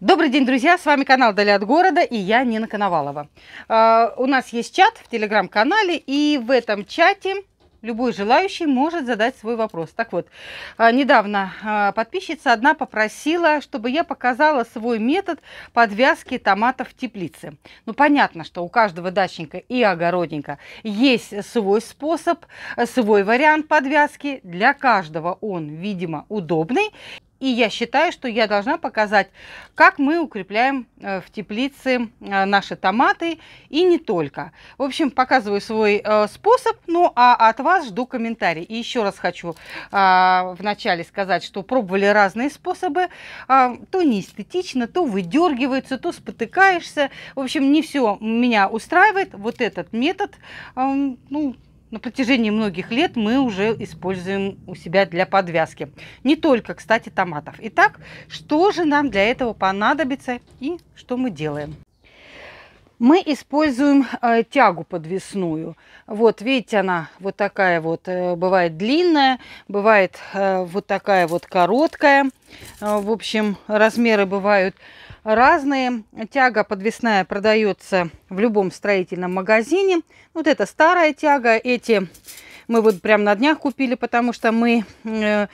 Добрый день, друзья! С вами канал «Дали от города» и я, Нина Коновалова. А, у нас есть чат в телеграм-канале, и в этом чате любой желающий может задать свой вопрос. Так вот, а, недавно а, подписчица одна попросила, чтобы я показала свой метод подвязки томатов в теплице. Ну, понятно, что у каждого дачника и огородника есть свой способ, свой вариант подвязки. Для каждого он, видимо, удобный. И я считаю, что я должна показать, как мы укрепляем э, в теплице э, наши томаты и не только. В общем, показываю свой э, способ, ну а от вас жду комментарий. И еще раз хочу а, вначале сказать, что пробовали разные способы. А, то не эстетично, то выдергивается, то спотыкаешься. В общем, не все меня устраивает. Вот этот метод, ну, на протяжении многих лет мы уже используем у себя для подвязки. Не только, кстати, томатов. Итак, что же нам для этого понадобится и что мы делаем? Мы используем э, тягу подвесную. Вот, видите, она вот такая вот, э, бывает длинная, бывает э, вот такая вот короткая. Э, в общем, размеры бывают разные. Тяга подвесная продается в любом строительном магазине. Вот это старая тяга, эти мы вот прям на днях купили, потому что мы э,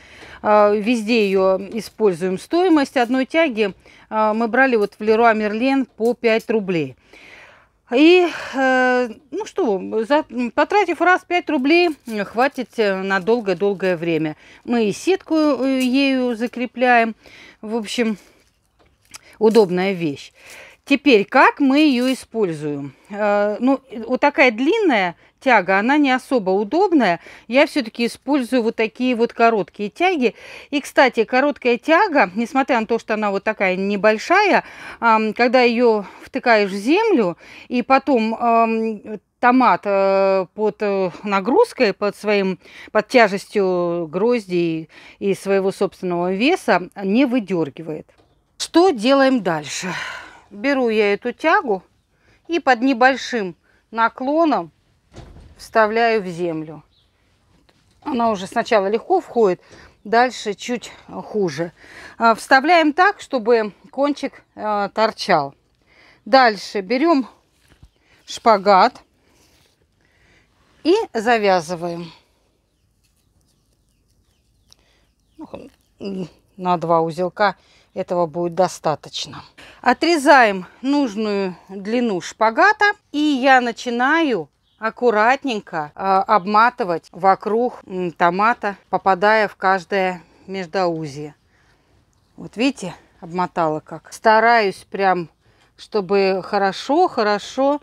э, везде ее используем. Стоимость одной тяги э, мы брали вот в Леруа Мерлен по 5 рублей. И, ну что, за, потратив раз 5 рублей, хватит на долгое-долгое время. Мы и сетку ею закрепляем. В общем, удобная вещь. Теперь, как мы ее используем? Э, ну, вот такая длинная тяга, она не особо удобная. Я все-таки использую вот такие вот короткие тяги. И, кстати, короткая тяга, несмотря на то, что она вот такая небольшая, когда ее втыкаешь в землю, и потом томат э, под э, нагрузкой, под своим, под тяжестью гроздей и своего собственного веса не выдергивает. Что делаем дальше? Беру я эту тягу и под небольшим наклоном вставляю в землю. Она уже сначала легко входит, дальше чуть хуже. А, вставляем так, чтобы кончик а, торчал. Дальше берем шпагат и завязываем. Ну, хм, на два узелка этого будет достаточно. Отрезаем нужную длину шпагата и я начинаю аккуратненько э, обматывать вокруг томата, попадая в каждое междоузье. Вот видите, обмотала как. Стараюсь прям, чтобы хорошо-хорошо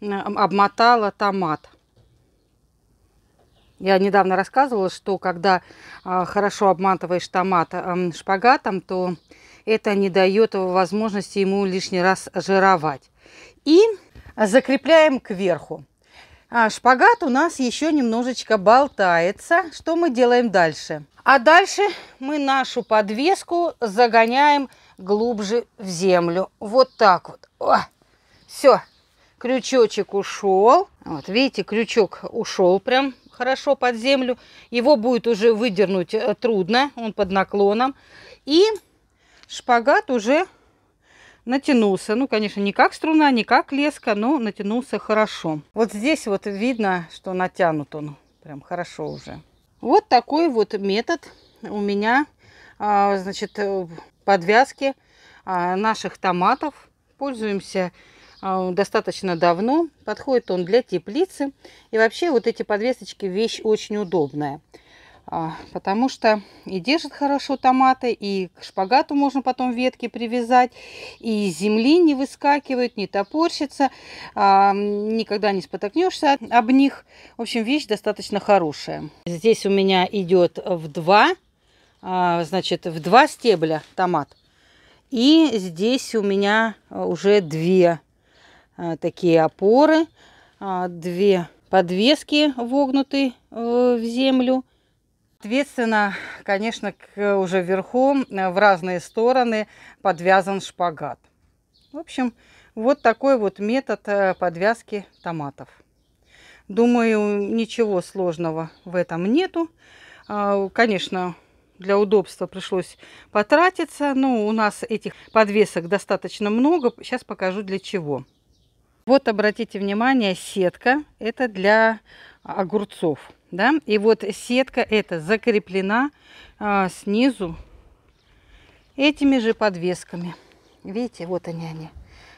обмотала томат. Я недавно рассказывала, что когда а, хорошо обматываешь томат эм, шпагатом, то это не дает возможности ему лишний раз жировать. И закрепляем кверху. А шпагат у нас еще немножечко болтается. Что мы делаем дальше? А дальше мы нашу подвеску загоняем глубже в землю. Вот так вот. все, крючочек ушел. Вот видите, крючок ушел прям хорошо под землю. Его будет уже выдернуть э, трудно, он под наклоном. И шпагат уже натянулся. Ну, конечно, не как струна, не как леска, но натянулся хорошо. Вот здесь вот видно, что натянут он прям хорошо уже. Вот такой вот метод у меня, а, значит, э, подвязки а, наших томатов. Пользуемся достаточно давно. Подходит он для теплицы. И вообще вот эти подвесочки вещь очень удобная. А, потому что и держит хорошо томаты, и к шпагату можно потом ветки привязать, и из земли не выскакивают, не топорщится, а, никогда не спотокнешься об них. В общем, вещь достаточно хорошая. Здесь у меня идет в два, а, значит, в два стебля томат. И здесь у меня уже две а, такие опоры, а, две подвески вогнуты э, в землю. Соответственно, конечно, уже верхом э, в разные стороны подвязан шпагат. В общем, вот такой вот метод э, подвязки томатов. Думаю, ничего сложного в этом нету. А, конечно, для удобства пришлось потратиться, но у нас этих подвесок достаточно много. Сейчас покажу для чего. Вот обратите внимание, сетка это для огурцов. Да? И вот сетка эта закреплена а, снизу этими же подвесками. Видите, вот они они.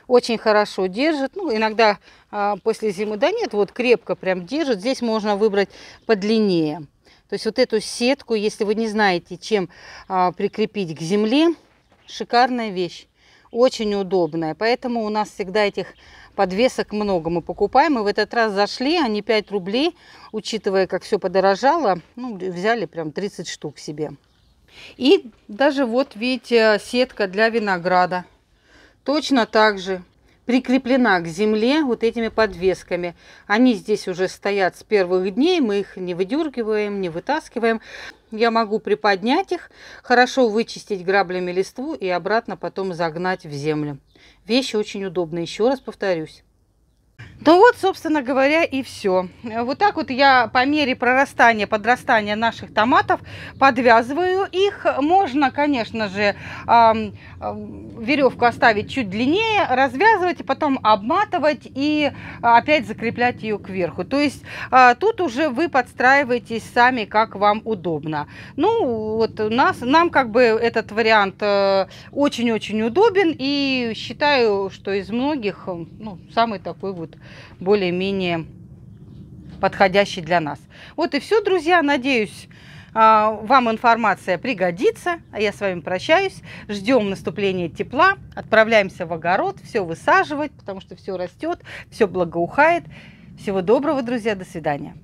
Очень хорошо держит. Ну, иногда а, после зимы, да нет, вот крепко прям держит. Здесь можно выбрать подлиннее. То есть вот эту сетку, если вы не знаете, чем а, прикрепить к земле, шикарная вещь очень удобная. Поэтому у нас всегда этих подвесок много мы покупаем. И в этот раз зашли, они 5 рублей, учитывая, как все подорожало, ну, взяли прям 30 штук себе. И даже вот, видите, сетка для винограда. Точно так же прикреплена к земле вот этими подвесками. Они здесь уже стоят с первых дней, мы их не выдергиваем, не вытаскиваем. Я могу приподнять их, хорошо вычистить граблями листву и обратно потом загнать в землю. Вещи очень удобные, еще раз повторюсь. Ну вот, собственно говоря, и все. Вот так вот я по мере прорастания, подрастания наших томатов подвязываю их. Можно, конечно же, э, веревку оставить чуть длиннее, развязывать и а потом обматывать и э, опять закреплять ее кверху. То есть э, тут уже вы подстраиваетесь сами, как вам удобно. Ну вот у нас, нам как бы этот вариант очень-очень удобен и считаю, что из многих ну, самый такой вот более-менее подходящий для нас. Вот и все, друзья. Надеюсь, а, вам информация пригодится. А я с вами прощаюсь. Ждем наступления тепла. Отправляемся в огород, все высаживать, потому что все растет, все благоухает. Всего доброго, друзья. До свидания.